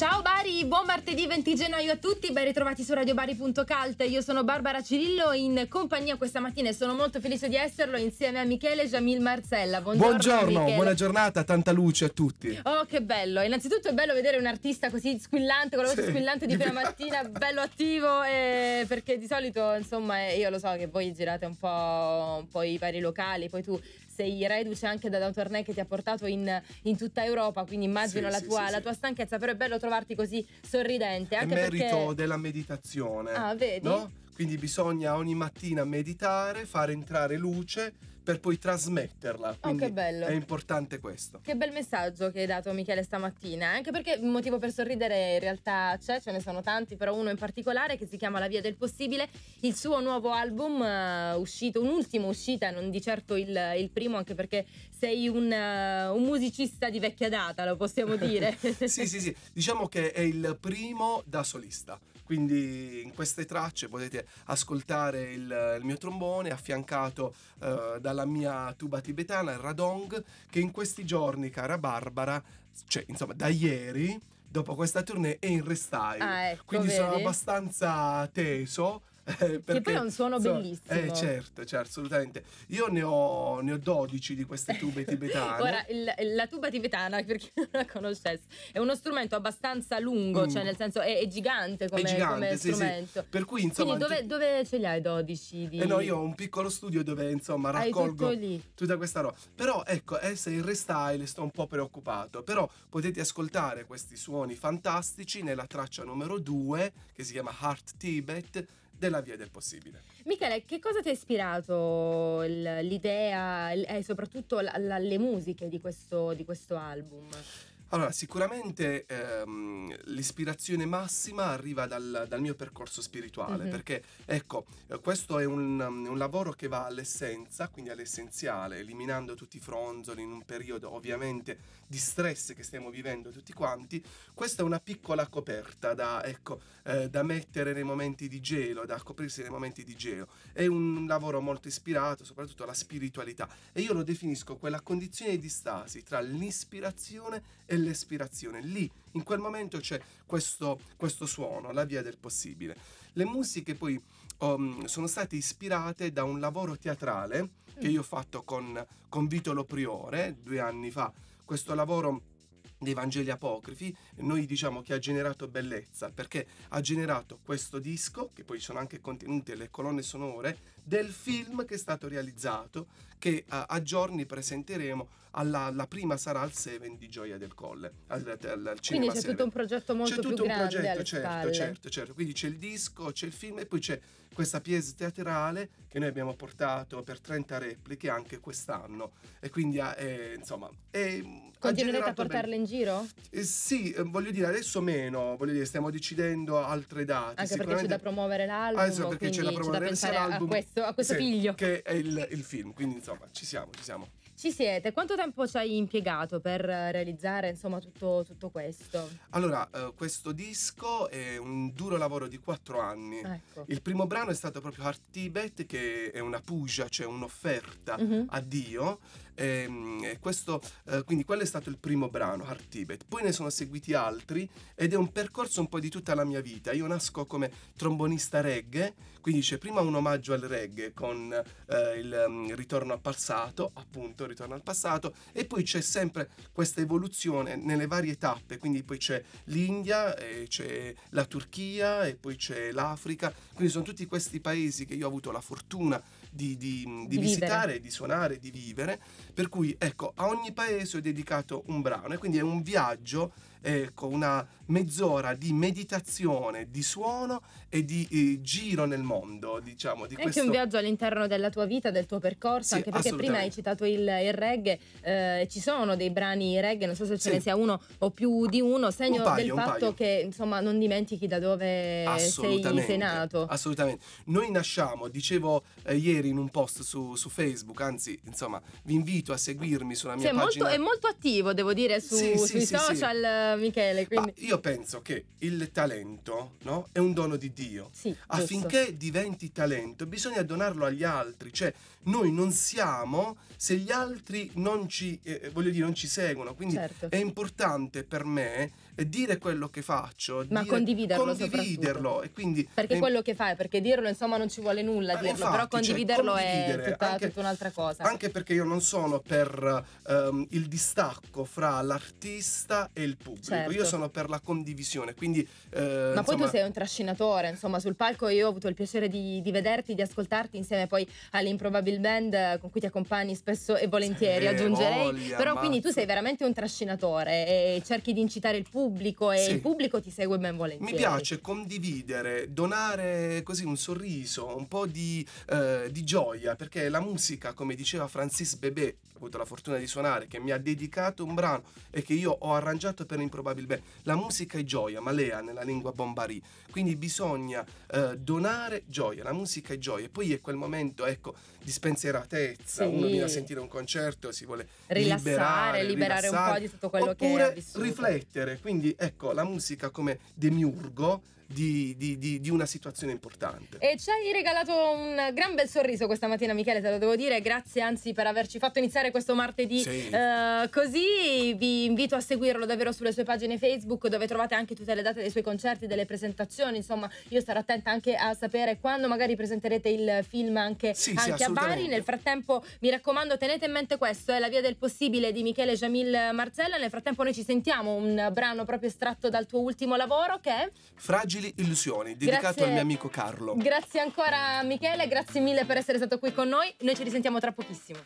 Ciao Bari, buon martedì 20 gennaio a tutti, ben ritrovati su radiobari.calt. Io sono Barbara Cirillo in compagnia questa mattina e sono molto felice di esserlo insieme a Michele Jamil Marcella. Buongiorno, Buongiorno buona giornata, tanta luce a tutti. Oh, che bello! Innanzitutto è bello vedere un artista così squillante, con la voce sì. squillante di prima mattina, bello attivo, eh, perché di solito, insomma, eh, io lo so che voi girate un po', un po', i vari locali, poi tu sei reduce anche da un tournée che ti ha portato in, in tutta Europa, quindi immagino sì, la, tua, sì, la tua stanchezza, però è bello trovare trovarti così sorridente. Anche è merito perché... della meditazione. Ah, vedi? No? Quindi bisogna ogni mattina meditare, far entrare luce, per poi trasmetterla. Oh, quindi oh, che bello. È importante questo. Che bel messaggio che hai dato Michele stamattina, eh? anche perché un motivo per sorridere in realtà c'è, ce ne sono tanti, però uno in particolare che si chiama La via del possibile, il suo nuovo album uh, uscito, un'ultima uscita, non di certo il, il primo, anche perché sei un, uh, un, musicista di vecchia data, lo possiamo dire. sì, sì, sì, diciamo che è il primo da solista, quindi in queste tracce potete ascoltare il, il mio trombone affiancato uh, dalla la mia tuba tibetana, il Radong, che in questi giorni, cara Barbara, cioè insomma da ieri, dopo questa tournée, è in restyle. Ah, ecco, Quindi vedi? sono abbastanza teso eh, che poi è un suono so, bellissimo. Eh, certo, certo, assolutamente. Io ne ho, ne ho 12 di queste tube tibetane. Ora, il, la tuba tibetana, per chi non la conoscesse, è uno strumento abbastanza lungo, mm. cioè nel senso è, è gigante come, è gigante, come sì, strumento. Sì. Per cui, insomma, Quindi dove, dove, ce li hai 12? Di... Eh no, io ho un piccolo studio dove insomma raccolgo tutta questa roba. Però ecco, essere eh, il restyle sto un po' preoccupato, però potete ascoltare questi suoni fantastici nella traccia numero 2 che si chiama Heart Tibet della via del possibile. Michele, che cosa ti ha ispirato l'idea e eh, soprattutto le musiche di questo, di questo album? Allora, sicuramente ehm, l'ispirazione massima arriva dal, dal mio percorso spirituale, mm-hmm. perché ecco, eh, questo è un, un, lavoro che va all'essenza, quindi all'essenziale, eliminando tutti i fronzoli in un periodo ovviamente di stress che stiamo vivendo tutti quanti. Questa è una piccola coperta da, ecco, eh, da mettere nei momenti di gelo, da coprirsi nei momenti di gelo. È un lavoro molto ispirato soprattutto alla spiritualità e io lo definisco quella condizione di stasi tra l'ispirazione e quell'espirazione. Lì, in quel momento c'è questo, questo suono, la via del possibile. Le musiche poi um, sono state ispirate da un lavoro teatrale che mm. io ho fatto con, con Vitolo Priore due anni fa. Questo lavoro dei Vangeli apocrifi, noi diciamo che ha generato bellezza perché ha generato questo disco, che poi sono anche contenute le colonne sonore, del film che è stato realizzato, che a, a giorni presenteremo, alla, la prima sarà al Seven di Gioia del Colle, al, al, al Quindi c'è Seven. tutto un progetto molto c'è più C'è tutto un progetto, certo, spalle. certo, certo. Quindi c'è il disco, c'è il film e poi c'è questa pièce teatrale che noi abbiamo portato per 30 repliche anche quest'anno e quindi eh, insomma... È, Continuerete a portarla in giro giro? Eh, sì, eh, voglio dire, adesso meno, voglio dire, stiamo decidendo altre date. Anche perché c'è da promuovere l'album. Adesso ah, esatto, perché c'è da promuovere c'è da l'album. A questo, a questo sì, figlio. Che è il, il film, quindi insomma, ci siamo, ci siamo. Ci siete, quanto tempo ci hai impiegato per eh, realizzare insomma, tutto, tutto, questo? Allora, eh, questo disco è un duro lavoro di quattro anni. Ecco. Il primo brano è stato proprio Art Tibet, che è una puja, cioè un'offerta uh-huh. a Dio. Ehm, e, questo, eh, quindi quello è stato il primo brano, Art Tibet. Poi ne sono seguiti altri ed è un percorso un po' di tutta la mia vita. Io nasco come trombonista reggae, quindi c'è prima un omaggio al reggae con eh, il, il mm, ritorno al passato, appunto ritorno al passato e poi c'è sempre questa evoluzione nelle varie tappe, quindi poi c'è l'India, c'è la Turchia e poi c'è l'Africa, quindi sono tutti questi paesi che io ho avuto la fortuna di, di, di visitare, di suonare, di vivere. Per cui ecco, a ogni paese ho dedicato un brano e quindi è un viaggio ecco, una mezz'ora di meditazione, di suono e di eh, giro nel mondo, diciamo. Di è questo... anche un viaggio all'interno della tua vita, del tuo percorso, sì, anche perché prima hai citato il, il reggae, eh, ci sono dei brani reggae, non so se ce sì. ne sia uno o più di uno, segno un paio, del fatto che insomma non dimentichi da dove sei, sei nato. Assolutamente. Noi nasciamo, dicevo eh, ieri, ieri in un post su, su Facebook, anzi, insomma, vi invito a seguirmi sulla mia sì, pagina. Molto, è molto attivo, devo dire, su, sì, sui sì, social, Michele. Quindi... io penso che il talento no, è un dono di Dio. Sì, Affinché giusto. diventi talento, bisogna donarlo agli altri. Cioè, noi non siamo se gli altri non ci, eh, dire, non ci seguono. Quindi certo. è importante per me dire quello che faccio, ma dire, condividerlo, condividerlo e quindi perché eh, quello che fai, perché dirlo insomma non ci vuole nulla eh, dirlo, infatti, però cioè, condividerlo cioè, è tutta, anche, tutta, un'altra cosa. Anche perché io non sono per um, il distacco fra l'artista e il pubblico, certo. io sono per la condivisione, quindi eh, Ma insomma... poi tu sei un trascinatore, insomma, sul palco io ho avuto il piacere di, di vederti, di ascoltarti insieme poi all'Improbable Band eh, con cui ti accompagni spesso e volentieri, sì, eh, aggiungerei. Voglia, però ma... quindi tu sei veramente un trascinatore e cerchi di incitare il pubblico pubblico e sì. il pubblico ti segue ben volentieri. Mi piace condividere, donare così un sorriso, un po' di, eh, di gioia, perché la musica, come diceva Francis Bebè, ho avuto la fortuna di suonare, che mi ha dedicato un brano e che io ho arrangiato per Improbabile Band. La musica è gioia, malea nella lingua bombari, quindi bisogna eh, donare gioia, la musica è gioia, e poi è quel momento, ecco, di spensieratezza, sì. uno viene a sentire un concerto, si vuole rilassare, liberare, liberare rilassare, un po' di tutto quello che è vissuto. riflettere, quindi quindi ecco la musica come demiurgo di, di, di, di, una situazione importante. E ci hai regalato un gran bel sorriso questa mattina, Michele, te lo devo dire. Grazie anzi per averci fatto iniziare questo martedì sì. uh, così. Vi invito a seguirlo davvero sulle sue pagine Facebook, dove trovate anche tutte le date dei suoi concerti, delle presentazioni. Insomma, io starò attenta anche a sapere quando magari presenterete il film anche, sì, anche sì, a Bari. Nel frattempo, mi raccomando, tenete in mente questo: è La via del possibile di Michele Jamil Marcella. Nel frattempo, noi ci sentiamo un brano proprio estratto dal tuo ultimo lavoro che è Fragile Fragili Illusioni, dedicato grazie. al mio amico Carlo. Grazie ancora Michele, grazie mille per essere stato qui con noi. Noi ci risentiamo tra pochissimo.